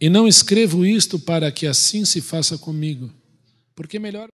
E não escrevo isto para que assim se faça comigo, porque melhor.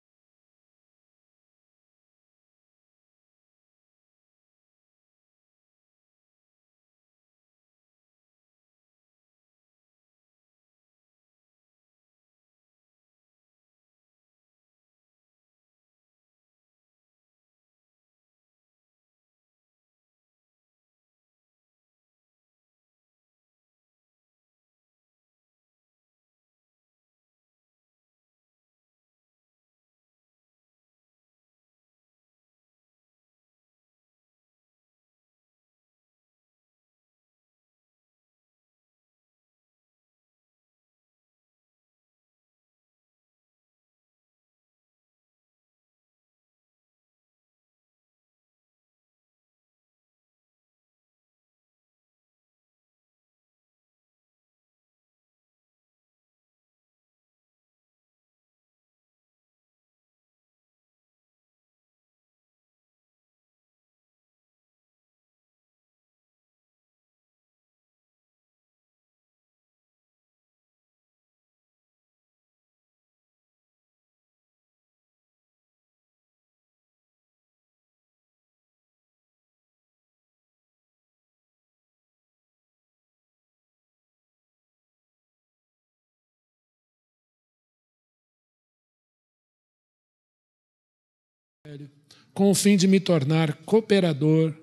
com o fim de me tornar cooperador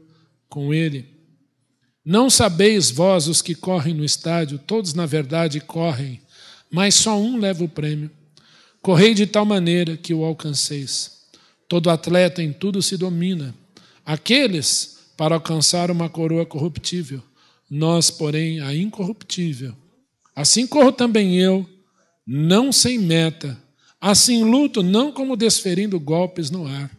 com ele. Não sabeis vós os que correm no estádio, todos na verdade correm, mas só um leva o prêmio. Correi de tal maneira que o alcanceis. Todo atleta em tudo se domina. Aqueles para alcançar uma coroa corruptível, nós, porém, a incorruptível. Assim corro também eu, não sem meta Assim luto não como desferindo golpes no ar,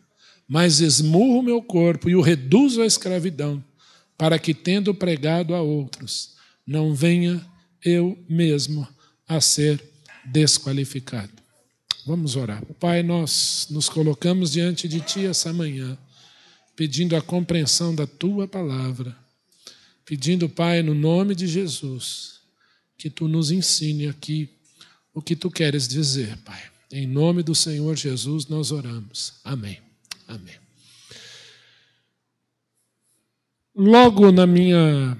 mas esmurro meu corpo e o reduzo à escravidão, para que, tendo pregado a outros, não venha eu mesmo a ser desqualificado. Vamos orar. Pai, nós nos colocamos diante de Ti essa manhã, pedindo a compreensão da Tua palavra, pedindo, Pai, no nome de Jesus, que Tu nos ensine aqui o que Tu queres dizer, Pai. Em nome do Senhor Jesus nós oramos. Amém. Amém. Logo na minha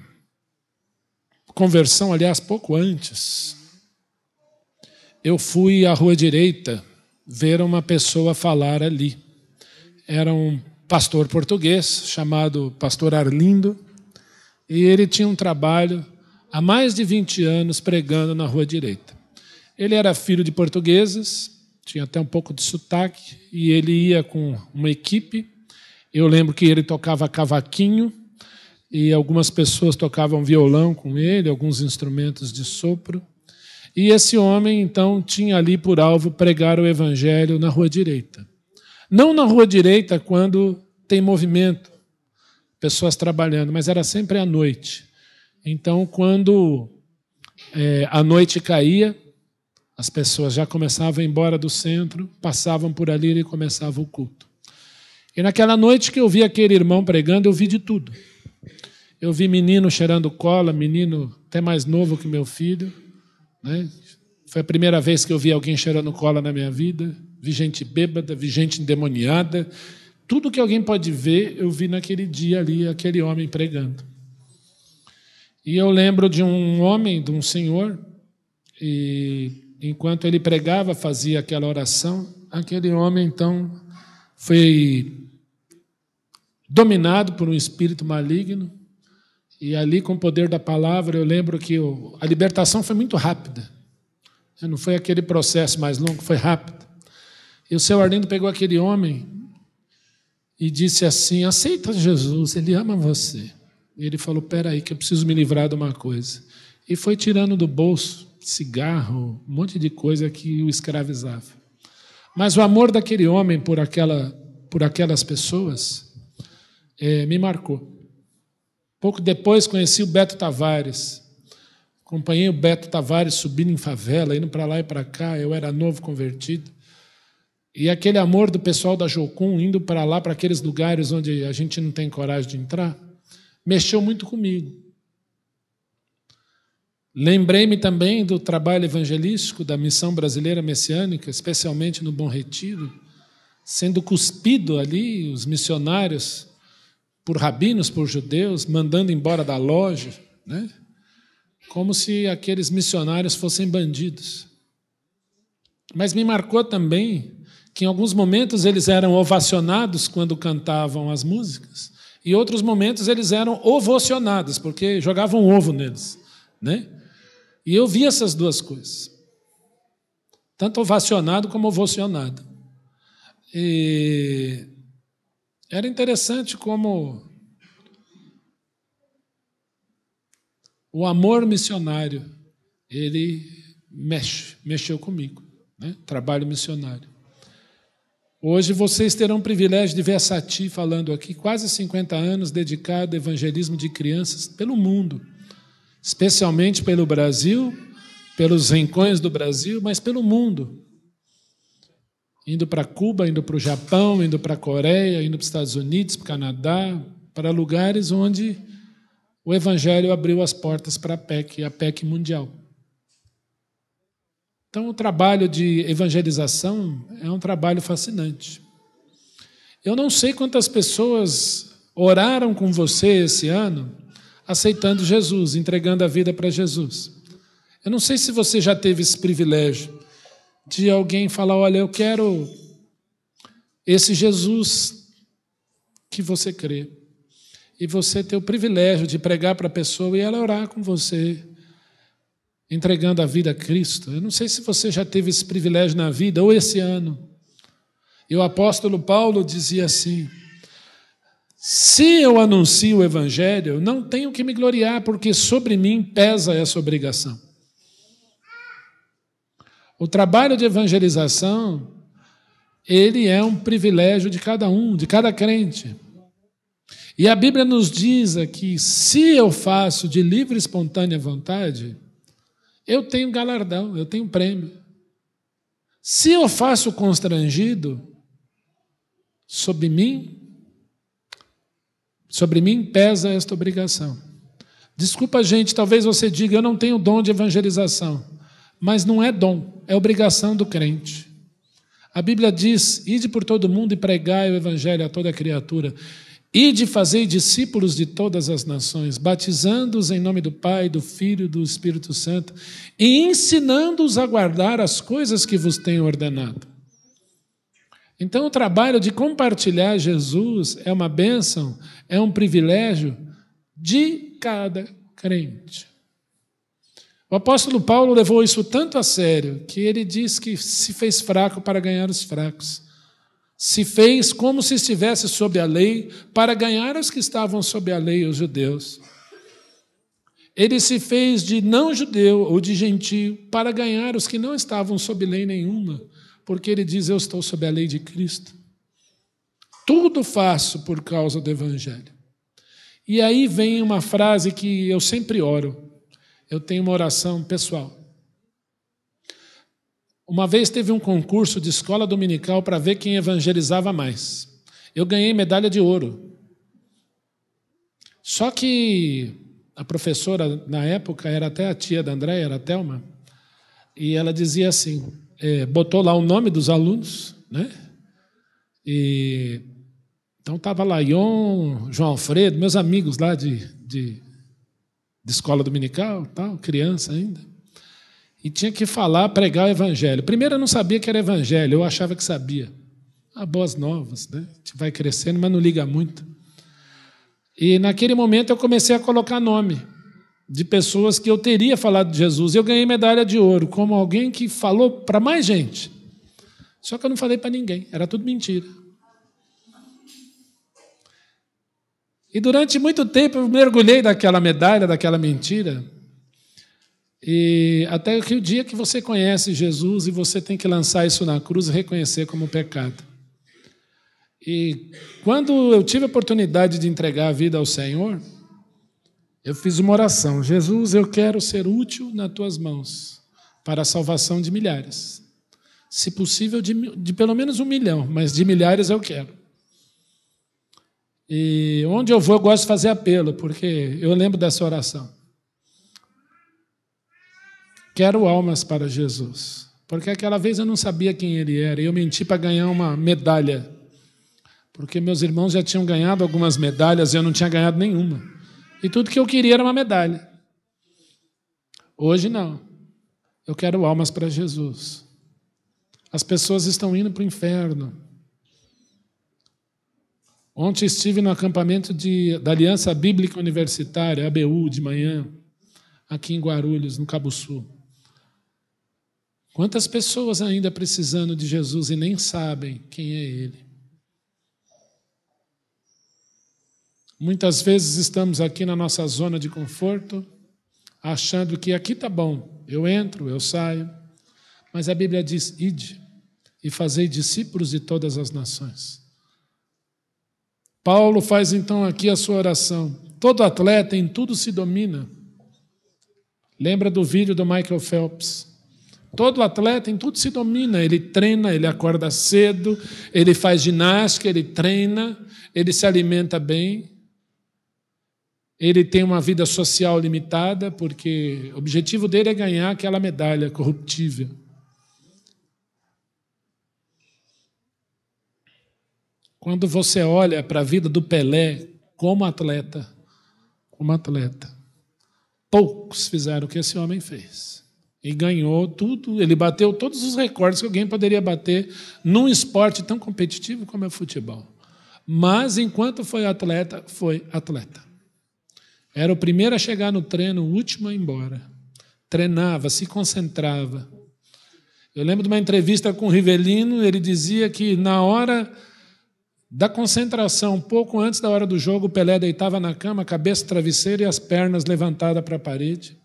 conversão, aliás, pouco antes, eu fui à rua direita ver uma pessoa falar ali. Era um pastor português chamado Pastor Arlindo, e ele tinha um trabalho há mais de 20 anos pregando na rua direita. Ele era filho de portugueses, tinha até um pouco de sotaque, e ele ia com uma equipe. Eu lembro que ele tocava cavaquinho, e algumas pessoas tocavam violão com ele, alguns instrumentos de sopro. E esse homem, então, tinha ali por alvo pregar o evangelho na rua direita. Não na rua direita quando tem movimento, pessoas trabalhando, mas era sempre à noite. Então, quando é, a noite caía, as pessoas já começavam a ir embora do centro, passavam por ali e começava o culto. E naquela noite que eu vi aquele irmão pregando, eu vi de tudo. Eu vi menino cheirando cola, menino até mais novo que meu filho. Né? Foi a primeira vez que eu vi alguém cheirando cola na minha vida. Vi gente bêbada, vi gente endemoniada. Tudo que alguém pode ver, eu vi naquele dia ali, aquele homem pregando. E eu lembro de um homem, de um senhor, e enquanto ele pregava, fazia aquela oração, aquele homem então foi dominado por um espírito maligno. E ali, com o poder da palavra, eu lembro que a libertação foi muito rápida. Não foi aquele processo mais longo, foi rápido. E o seu Arlindo pegou aquele homem e disse assim: Aceita Jesus, ele ama você. E ele falou: Peraí, que eu preciso me livrar de uma coisa. E foi tirando do bolso cigarro, um monte de coisa que o escravizava. Mas o amor daquele homem por, aquela, por aquelas pessoas é, me marcou. Pouco depois conheci o Beto Tavares. Acompanhei o Beto Tavares subindo em favela, indo para lá e para cá. Eu era novo convertido. E aquele amor do pessoal da Jocum indo para lá, para aqueles lugares onde a gente não tem coragem de entrar, mexeu muito comigo. Lembrei-me também do trabalho evangelístico da Missão Brasileira Messiânica, especialmente no Bom Retiro, sendo cuspido ali os missionários por rabinos, por judeus, mandando embora da loja, né? como se aqueles missionários fossem bandidos. Mas me marcou também que em alguns momentos eles eram ovacionados quando cantavam as músicas, e outros momentos eles eram ovocionados, porque jogavam ovo neles, né? E eu vi essas duas coisas, tanto ovacionado como ovacionado. E era interessante como o amor missionário ele mexe, mexeu comigo, né? trabalho missionário. Hoje vocês terão o privilégio de ver a Sati falando aqui, quase 50 anos dedicado ao evangelismo de crianças pelo mundo especialmente pelo Brasil, pelos rincões do Brasil, mas pelo mundo. Indo para Cuba, indo para o Japão, indo para a Coreia, indo para os Estados Unidos, para o Canadá, para lugares onde o Evangelho abriu as portas para a PEC, a PEC mundial. Então, o trabalho de evangelização é um trabalho fascinante. Eu não sei quantas pessoas oraram com você esse ano aceitando Jesus, entregando a vida para Jesus. Eu não sei se você já teve esse privilégio de alguém falar: olha, eu quero esse Jesus que você crê. E você ter o privilégio de pregar para a pessoa e ela orar com você, entregando a vida a Cristo. Eu não sei se você já teve esse privilégio na vida ou esse ano. E o apóstolo Paulo dizia assim: se eu anuncio o Evangelho, não tenho que me gloriar, porque sobre mim pesa essa obrigação. O trabalho de evangelização, ele é um privilégio de cada um, de cada crente. E a Bíblia nos diz aqui: se eu faço de livre e espontânea vontade, eu tenho galardão, eu tenho prêmio. Se eu faço constrangido, sob mim Sobre mim pesa esta obrigação. Desculpa, gente, talvez você diga, eu não tenho dom de evangelização. Mas não é dom, é obrigação do crente. A Bíblia diz: ide por todo mundo e pregai o evangelho a toda criatura. Ide fazei discípulos de todas as nações, batizando-os em nome do Pai, do Filho e do Espírito Santo, e ensinando-os a guardar as coisas que vos tenho ordenado. Então, o trabalho de compartilhar Jesus é uma bênção, é um privilégio de cada crente. O apóstolo Paulo levou isso tanto a sério que ele diz que se fez fraco para ganhar os fracos. Se fez como se estivesse sob a lei para ganhar os que estavam sob a lei, os judeus. Ele se fez de não judeu ou de gentio para ganhar os que não estavam sob lei nenhuma porque ele diz: Eu estou sob a lei de Cristo. Tudo faço por causa do Evangelho. E aí vem uma frase que eu sempre oro. Eu tenho uma oração pessoal. Uma vez teve um concurso de escola dominical para ver quem evangelizava mais. Eu ganhei medalha de ouro. Só que a professora, na época, era até a tia da Andréia, era a Thelma, e ela dizia assim: é, botou lá o nome dos alunos, né? E, então estava lá Ion, João Alfredo, meus amigos lá de, de, de escola dominical, tal, criança ainda. E tinha que falar, pregar o evangelho. Primeiro eu não sabia que era evangelho, eu achava que sabia. Ah, boas novas, né? A gente vai crescendo, mas não liga muito. E naquele momento eu comecei a colocar nome de pessoas que eu teria falado de Jesus. Eu ganhei medalha de ouro como alguém que falou para mais gente. Só que eu não falei para ninguém, era tudo mentira. E durante muito tempo eu mergulhei daquela medalha, daquela mentira. E até que o dia que você conhece Jesus e você tem que lançar isso na cruz e reconhecer como pecado. E quando eu tive a oportunidade de entregar a vida ao Senhor, eu fiz uma oração: Jesus, eu quero ser útil nas tuas mãos para a salvação de milhares. Se possível, de, de pelo menos um milhão, mas de milhares eu quero. E onde eu vou, eu gosto de fazer apelo, porque eu lembro dessa oração. Quero almas para Jesus. Porque aquela vez eu não sabia quem ele era e eu menti para ganhar uma medalha. Porque meus irmãos já tinham ganhado algumas medalhas e eu não tinha ganhado nenhuma. E tudo que eu queria era uma medalha. Hoje não. Eu quero almas para Jesus. As pessoas estão indo para o inferno. Ontem estive no acampamento de, da Aliança Bíblica Universitária, ABU, de manhã, aqui em Guarulhos, no Cabo Sul. Quantas pessoas ainda precisando de Jesus e nem sabem quem é Ele? Muitas vezes estamos aqui na nossa zona de conforto, achando que aqui está bom, eu entro, eu saio. Mas a Bíblia diz: ide e fazei discípulos de todas as nações. Paulo faz então aqui a sua oração. Todo atleta em tudo se domina. Lembra do vídeo do Michael Phelps? Todo atleta em tudo se domina. Ele treina, ele acorda cedo, ele faz ginástica, ele treina, ele se alimenta bem. Ele tem uma vida social limitada, porque o objetivo dele é ganhar aquela medalha corruptível. Quando você olha para a vida do Pelé como atleta, como atleta, poucos fizeram o que esse homem fez. E ganhou tudo, ele bateu todos os recordes que alguém poderia bater num esporte tão competitivo como é o futebol. Mas enquanto foi atleta, foi atleta. Era o primeiro a chegar no treino, o último a ir embora. Treinava, se concentrava. Eu lembro de uma entrevista com o Rivelino, ele dizia que na hora da concentração, pouco antes da hora do jogo, o Pelé deitava na cama, cabeça travesseira e as pernas levantadas para a parede.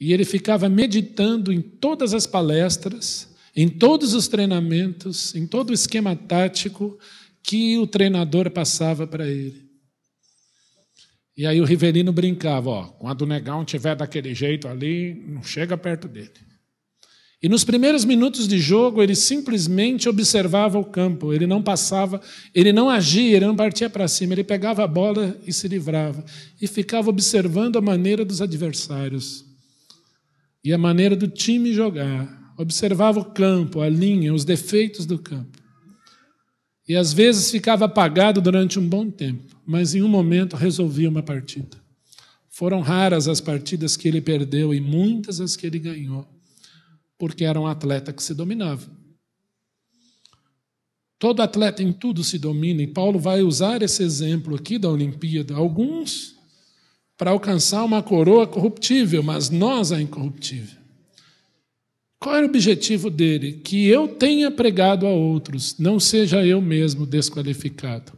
E ele ficava meditando em todas as palestras, em todos os treinamentos, em todo o esquema tático que o treinador passava para ele. E aí o Riverino brincava, ó, quando o negão tiver daquele jeito ali, não chega perto dele. E nos primeiros minutos de jogo, ele simplesmente observava o campo, ele não passava, ele não agia, ele não partia para cima, ele pegava a bola e se livrava. E ficava observando a maneira dos adversários e a maneira do time jogar. Observava o campo, a linha, os defeitos do campo. E às vezes ficava apagado durante um bom tempo, mas em um momento resolvia uma partida. Foram raras as partidas que ele perdeu e muitas as que ele ganhou, porque era um atleta que se dominava. Todo atleta em tudo se domina, e Paulo vai usar esse exemplo aqui da Olimpíada. Alguns para alcançar uma coroa corruptível, mas nós a incorruptível. Qual era o objetivo dele? Que eu tenha pregado a outros, não seja eu mesmo desqualificado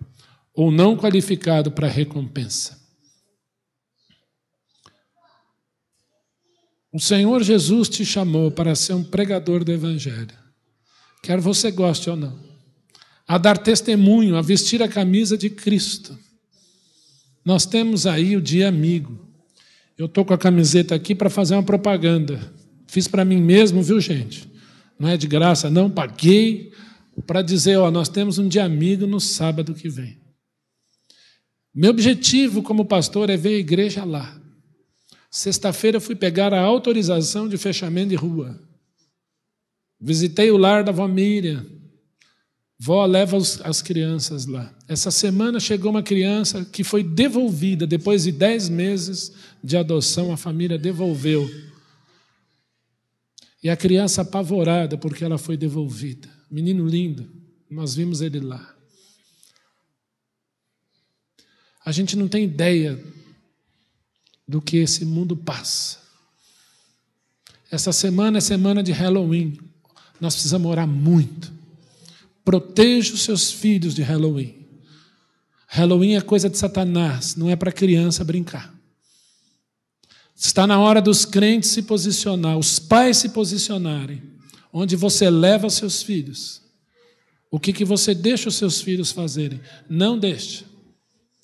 ou não qualificado para recompensa. O Senhor Jesus te chamou para ser um pregador do Evangelho, quer você goste ou não, a dar testemunho, a vestir a camisa de Cristo. Nós temos aí o Dia Amigo. Eu estou com a camiseta aqui para fazer uma propaganda. Fiz para mim mesmo, viu, gente? Não é de graça, não. Paguei para dizer: ó, nós temos um dia amigo no sábado que vem. Meu objetivo como pastor é ver a igreja lá. Sexta-feira fui pegar a autorização de fechamento de rua. Visitei o lar da vó Miriam. Vó leva os, as crianças lá. Essa semana chegou uma criança que foi devolvida depois de dez meses de adoção. A família devolveu e a criança apavorada porque ela foi devolvida. Menino lindo, nós vimos ele lá. A gente não tem ideia do que esse mundo passa. Essa semana é semana de Halloween. Nós precisamos orar muito. Proteja os seus filhos de Halloween. Halloween é coisa de Satanás, não é para criança brincar. Está na hora dos crentes se posicionar, os pais se posicionarem. Onde você leva os seus filhos? O que, que você deixa os seus filhos fazerem? Não deixe.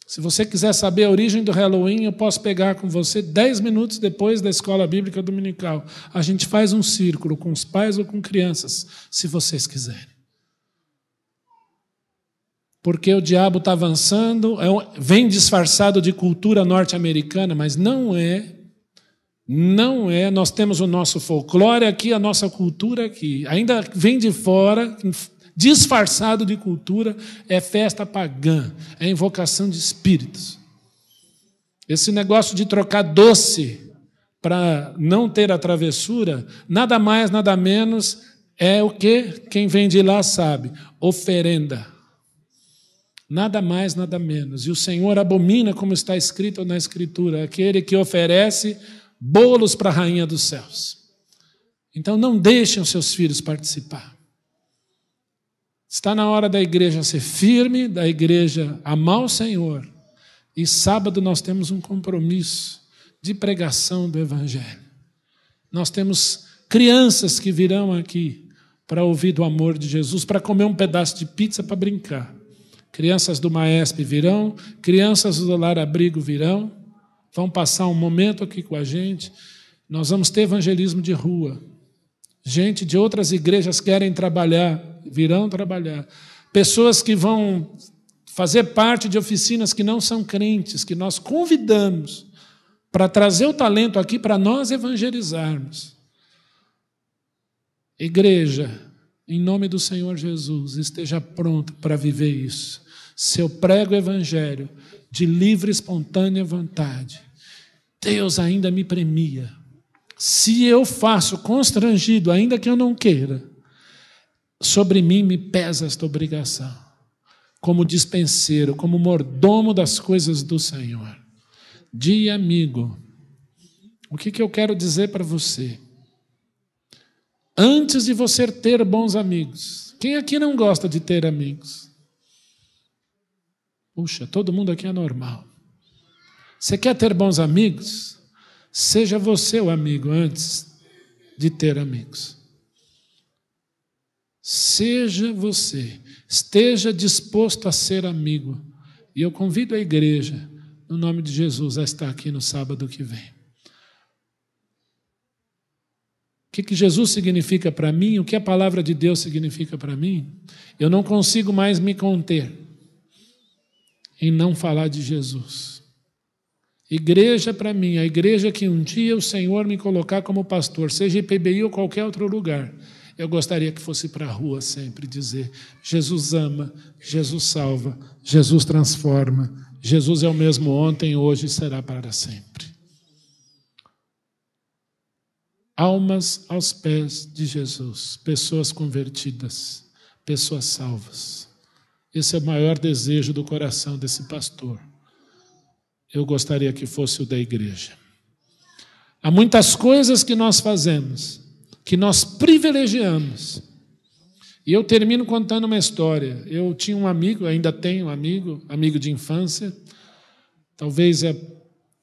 Se você quiser saber a origem do Halloween, eu posso pegar com você dez minutos depois da escola bíblica dominical. A gente faz um círculo com os pais ou com crianças, se vocês quiserem. Porque o diabo está avançando, é vem disfarçado de cultura norte-americana, mas não é não é, nós temos o nosso folclore aqui, a nossa cultura aqui. Ainda vem de fora, disfarçado de cultura, é festa pagã, é invocação de espíritos. Esse negócio de trocar doce para não ter a travessura, nada mais, nada menos é o que quem vem de lá sabe: oferenda. Nada mais, nada menos. E o Senhor abomina, como está escrito na Escritura, aquele que oferece bolos para a rainha dos céus. Então não deixem os seus filhos participar. Está na hora da igreja ser firme, da igreja amar o Senhor. E sábado nós temos um compromisso de pregação do Evangelho. Nós temos crianças que virão aqui para ouvir do amor de Jesus, para comer um pedaço de pizza para brincar. Crianças do Maesp virão, crianças do Lar Abrigo virão vão passar um momento aqui com a gente. Nós vamos ter evangelismo de rua. Gente de outras igrejas querem trabalhar, virão trabalhar. Pessoas que vão fazer parte de oficinas que não são crentes, que nós convidamos para trazer o talento aqui para nós evangelizarmos. Igreja, em nome do Senhor Jesus, esteja pronto para viver isso. Seu prego evangelho de livre, espontânea vontade Deus ainda me premia. Se eu faço constrangido, ainda que eu não queira, sobre mim me pesa esta obrigação, como dispenseiro, como mordomo das coisas do Senhor. Dia amigo, o que, que eu quero dizer para você? Antes de você ter bons amigos, quem aqui não gosta de ter amigos? Puxa, todo mundo aqui é normal. Você quer ter bons amigos? Seja você o amigo antes de ter amigos. Seja você, esteja disposto a ser amigo. E eu convido a igreja, no nome de Jesus, a estar aqui no sábado que vem. O que, que Jesus significa para mim? O que a palavra de Deus significa para mim? Eu não consigo mais me conter em não falar de Jesus. Igreja para mim, a igreja que um dia o Senhor me colocar como pastor, seja IPBI ou qualquer outro lugar. Eu gostaria que fosse para a rua sempre dizer: Jesus ama, Jesus salva, Jesus transforma, Jesus é o mesmo ontem, hoje e será para sempre. Almas aos pés de Jesus, pessoas convertidas, pessoas salvas. Esse é o maior desejo do coração desse pastor eu gostaria que fosse o da igreja. Há muitas coisas que nós fazemos, que nós privilegiamos. E eu termino contando uma história. Eu tinha um amigo, ainda tenho um amigo, amigo de infância, talvez é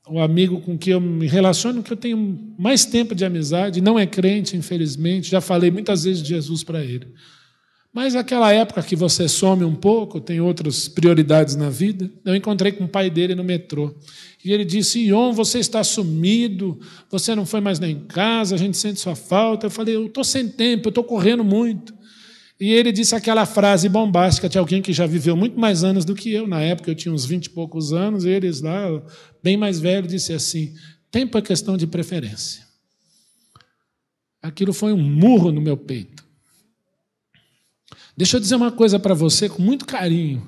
o amigo com quem eu me relaciono, que eu tenho mais tempo de amizade, não é crente, infelizmente, já falei muitas vezes de Jesus para ele. Mas aquela época que você some um pouco, tem outras prioridades na vida, eu encontrei com o pai dele no metrô. E ele disse: Ion, você está sumido, você não foi mais nem em casa, a gente sente sua falta. Eu falei: Eu estou sem tempo, eu estou correndo muito. E ele disse aquela frase bombástica de alguém que já viveu muito mais anos do que eu. Na época eu tinha uns vinte e poucos anos, e eles lá, bem mais velho, disse assim: tempo é questão de preferência. Aquilo foi um murro no meu peito. Deixa eu dizer uma coisa para você com muito carinho.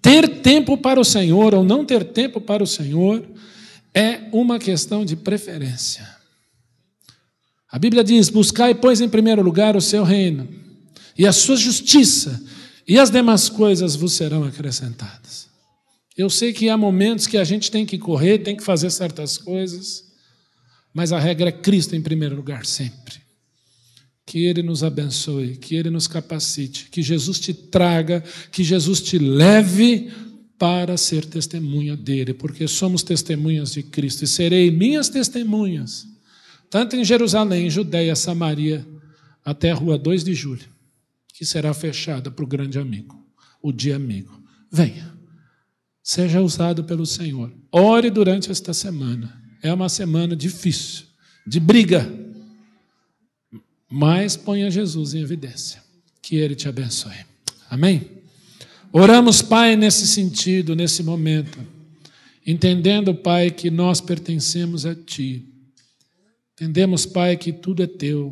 Ter tempo para o Senhor ou não ter tempo para o Senhor é uma questão de preferência. A Bíblia diz: buscai, pois, em primeiro lugar o seu reino e a sua justiça, e as demais coisas vos serão acrescentadas. Eu sei que há momentos que a gente tem que correr, tem que fazer certas coisas, mas a regra é Cristo em primeiro lugar sempre que Ele nos abençoe, que Ele nos capacite, que Jesus te traga, que Jesus te leve para ser testemunha dele, porque somos testemunhas de Cristo e serei minhas testemunhas, tanto em Jerusalém, Judeia, Samaria, até a rua 2 de julho, que será fechada para o grande amigo, o dia amigo. Venha, seja usado pelo Senhor. Ore durante esta semana. É uma semana difícil, de briga mas ponha Jesus em evidência. Que Ele te abençoe. Amém? Oramos, Pai, nesse sentido, nesse momento, entendendo, Pai, que nós pertencemos a Ti. Entendemos, Pai, que tudo é Teu.